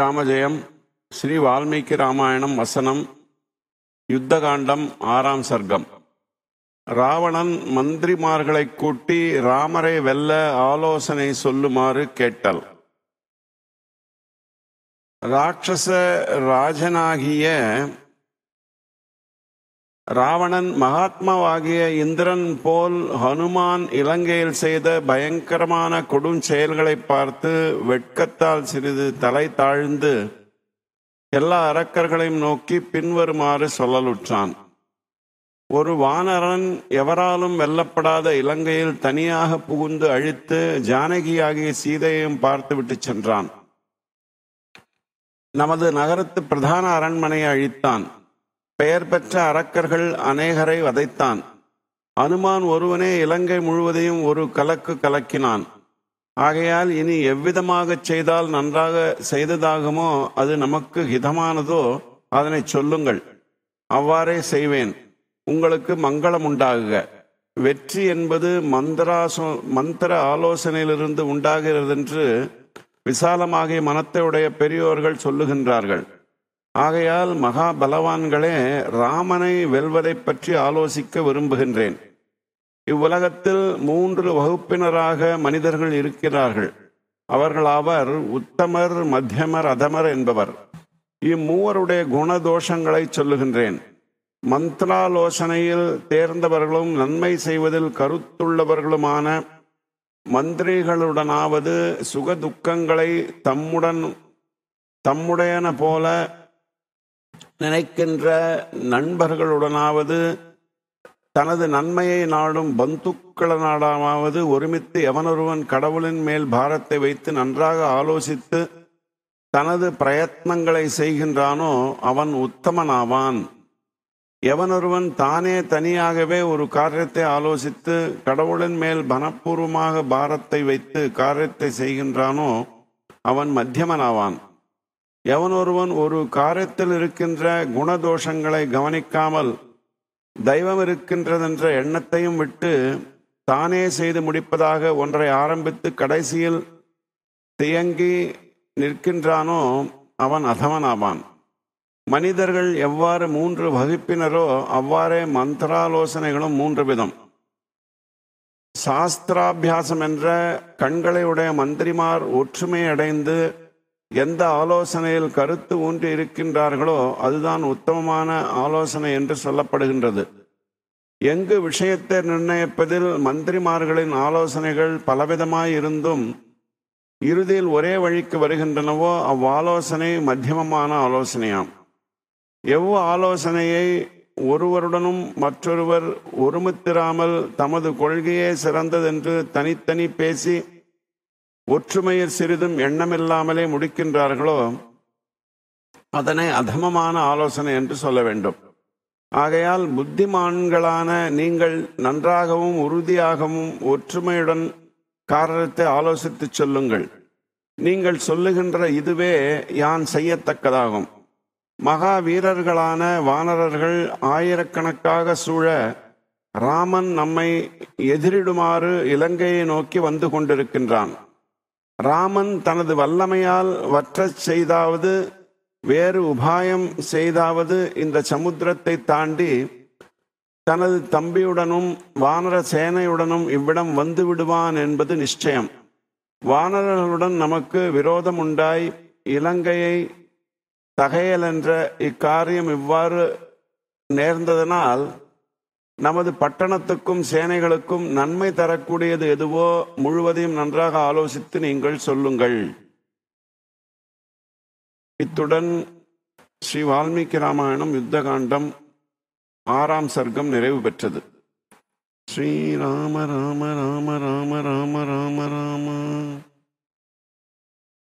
ராமஜெயம் ஸ்ரீ வால்மீகி ராமாயணம் வசனம் யுத்தகாண்டம் ஆறாம் சர்க்கம் ராவணன் மந்திரிமார்களை கூட்டி ராமரை வெல்ல ஆலோசனை சொல்லுமாறு கேட்டல் ராட்சச ராஜனாகிய ராவணன் மகாத்மாவாகிய இந்திரன் போல் ஹனுமான் இலங்கையில் செய்த பயங்கரமான கொடும் செயல்களை பார்த்து வெட்கத்தால் சிறிது தலை தாழ்ந்து எல்லா அரக்கர்களையும் நோக்கி பின்வருமாறு சொல்லலுற்றான் ஒரு வானரன் எவராலும் வெல்லப்படாத இலங்கையில் தனியாக புகுந்து அழித்து ஜானகியாகிய சீதையையும் பார்த்துவிட்டு சென்றான் நமது நகரத்து பிரதான அரண்மனையை அழித்தான் பெயர் பெற்ற அரக்கர்கள் அநேகரை வதைத்தான் அனுமான் ஒருவனே இலங்கை முழுவதையும் ஒரு கலக்கு கலக்கினான் ஆகையால் இனி எவ்விதமாக செய்தால் நன்றாக செய்ததாகுமோ அது நமக்கு ஹிதமானதோ அதனை சொல்லுங்கள் அவ்வாறே செய்வேன் உங்களுக்கு மங்களம் உண்டாகுக வெற்றி என்பது மந்திராசோ மந்திர ஆலோசனையிலிருந்து உண்டாகிறதென்று விசாலமாகிய மனத்தை உடைய பெரியோர்கள் சொல்லுகின்றார்கள் ஆகையால் மகாபலவான்களே ராமனை வெல்வதை பற்றி ஆலோசிக்க விரும்புகின்றேன் இவ்வுலகத்தில் மூன்று வகுப்பினராக மனிதர்கள் இருக்கிறார்கள் அவர்கள் அவர் உத்தமர் மத்தியமர் அதமர் என்பவர் இம்மூவருடைய குணதோஷங்களை சொல்லுகின்றேன் மந்திராலோசனையில் தேர்ந்தவர்களும் நன்மை செய்வதில் கருத்துள்ளவர்களுமான மந்திரிகளுடனாவது சுகதுக்கங்களை தம்முடன் தம்முடையன போல நினைக்கின்ற நண்பர்களுடனாவது தனது நன்மையை நாடும் பந்துக்கள நாடாமாவது ஒருமித்து எவனொருவன் கடவுளின் மேல் பாரத்தை வைத்து நன்றாக ஆலோசித்து தனது பிரயத்னங்களை செய்கின்றானோ அவன் உத்தமனாவான் எவனொருவன் தானே தனியாகவே ஒரு காரியத்தை ஆலோசித்து கடவுளின் மேல் பனப்பூர்வமாக பாரத்தை வைத்து காரியத்தை செய்கின்றானோ அவன் மத்தியமனாவான் எவன் ஒருவன் ஒரு காரியத்தில் இருக்கின்ற குணதோஷங்களை கவனிக்காமல் தெய்வம் இருக்கின்றதென்ற எண்ணத்தையும் விட்டு தானே செய்து முடிப்பதாக ஒன்றை ஆரம்பித்து கடைசியில் தியங்கி நிற்கின்றானோ அவன் அதவனாவான் மனிதர்கள் எவ்வாறு மூன்று வகுப்பினரோ அவ்வாறே மந்திராலோசனைகளும் மூன்று விதம் சாஸ்திராபியாசம் என்ற கண்களை உடைய மந்திரிமார் ஒற்றுமை அடைந்து எந்த ஆலோசனையில் கருத்து ஊன்றி இருக்கின்றார்களோ அதுதான் உத்தமமான ஆலோசனை என்று சொல்லப்படுகின்றது எங்கு விஷயத்தை நிர்ணயிப்பதில் மந்திரிமார்களின் ஆலோசனைகள் பலவிதமாய் இருந்தும் இறுதியில் ஒரே வழிக்கு வருகின்றனவோ அவ்வாலோசனை மத்தியமமான ஆலோசனையாம் எவ்வளவு ஆலோசனையை ஒருவருடனும் மற்றொருவர் ஒருமித்திராமல் தமது கொள்கையே சிறந்ததென்று தனித்தனி பேசி ஒற்றுமையில் சிறிதும் எண்ணமில்லாமலே முடிக்கின்றார்களோ அதனை அதமமான ஆலோசனை என்று சொல்ல வேண்டும் ஆகையால் புத்திமான்களான நீங்கள் நன்றாகவும் உறுதியாகவும் ஒற்றுமையுடன் காரணத்தை ஆலோசித்து சொல்லுங்கள் நீங்கள் சொல்லுகின்ற இதுவே யான் செய்யத்தக்கதாகும் மகா வீரர்களான வானரர்கள் ஆயிரக்கணக்காக சூழ ராமன் நம்மை எதிரிடுமாறு இலங்கையை நோக்கி வந்து கொண்டிருக்கின்றான் ராமன் தனது வல்லமையால் வற்ற செய்தாவது வேறு உபாயம் செய்தாவது இந்த சமுத்திரத்தை தாண்டி தனது தம்பியுடனும் வானர சேனையுடனும் இவ்விடம் வந்து விடுவான் என்பது நிச்சயம் வானரர்களுடன் நமக்கு விரோதம் உண்டாய் இலங்கையை தகையல் என்ற இக்காரியம் இவ்வாறு நேர்ந்ததனால் நமது பட்டணத்துக்கும் சேனைகளுக்கும் நன்மை தரக்கூடியது எதுவோ முழுவதையும் நன்றாக ஆலோசித்து நீங்கள் சொல்லுங்கள் இத்துடன் ஸ்ரீ வால்மீகி ராமாயணம் யுத்தகாண்டம் ஆறாம் சர்க்கம் நிறைவு பெற்றது ஸ்ரீ ராம ராம ராம ராம ராம ராம ராம